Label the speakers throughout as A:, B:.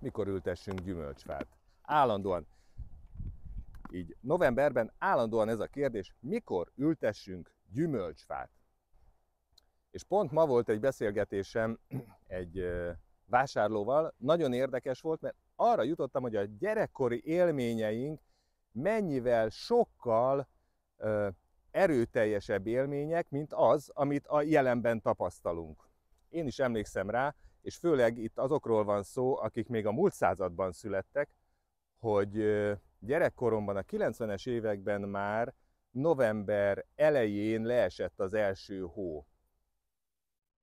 A: mikor ültessünk gyümölcsfát. Állandóan. Így novemberben állandóan ez a kérdés, mikor ültessünk gyümölcsfát. És pont ma volt egy beszélgetésem egy vásárlóval, nagyon érdekes volt, mert arra jutottam, hogy a gyerekkori élményeink mennyivel sokkal ö, erőteljesebb élmények, mint az, amit a jelenben tapasztalunk. Én is emlékszem rá, és főleg itt azokról van szó, akik még a múlt században születtek, hogy gyerekkoromban a 90-es években már november elején leesett az első hó.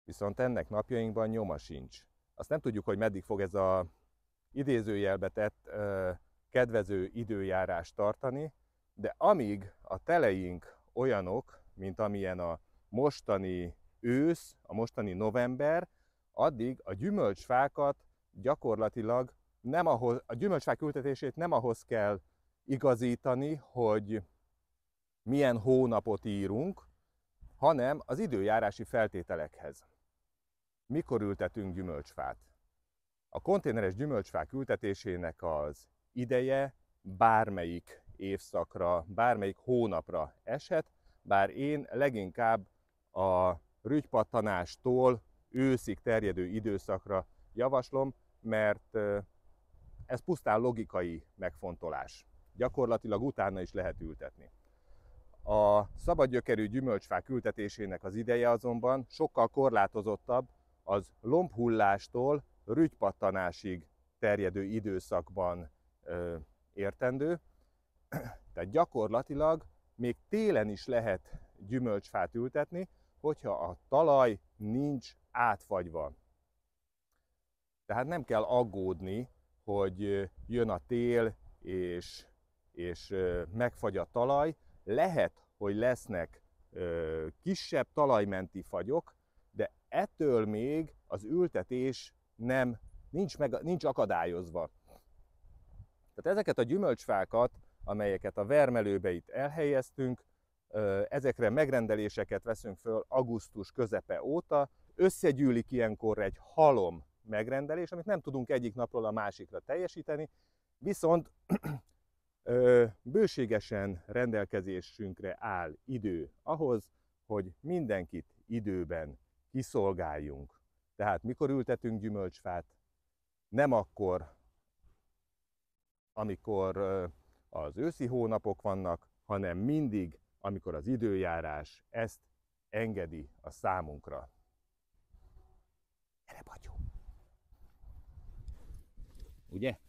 A: Viszont ennek napjainkban nyoma sincs. Azt nem tudjuk, hogy meddig fog ez a idézőjelbe tett kedvező időjárás tartani, de amíg a teleink olyanok, mint amilyen a mostani ősz, a mostani november, addig a gyümölcsfákat gyakorlatilag nem ahhoz, a gyümölcsfák ültetését nem ahhoz kell igazítani, hogy milyen hónapot írunk, hanem az időjárási feltételekhez. Mikor ültetünk gyümölcsfát? A konténeres gyümölcsfák ültetésének az ideje bármelyik évszakra, bármelyik hónapra eshet, bár én leginkább a rügypattanástól őszig terjedő időszakra javaslom, mert ez pusztán logikai megfontolás. Gyakorlatilag utána is lehet ültetni. A gyökerű gyümölcsfák ültetésének az ideje azonban sokkal korlátozottabb, az lombhullástól rügypattanásig terjedő időszakban ö, értendő. Tehát gyakorlatilag még télen is lehet gyümölcsfát ültetni, hogyha a talaj nincs átfagyva. Tehát nem kell aggódni, hogy jön a tél, és, és megfagy a talaj. Lehet, hogy lesznek kisebb talajmenti fagyok, de ettől még az ültetés nem, nincs, meg, nincs akadályozva. Tehát ezeket a gyümölcsfákat, amelyeket a vermelőbe itt elhelyeztünk, ezekre megrendeléseket veszünk föl augusztus közepe óta, összegyűlik ilyenkor egy halom megrendelés, amit nem tudunk egyik napról a másikra teljesíteni, viszont bőségesen rendelkezésünkre áll idő ahhoz, hogy mindenkit időben kiszolgáljunk. Tehát mikor ültetünk gyümölcsfát? Nem akkor, amikor az őszi hónapok vannak, hanem mindig amikor az időjárás ezt engedi a számunkra. Gyere, Ugye?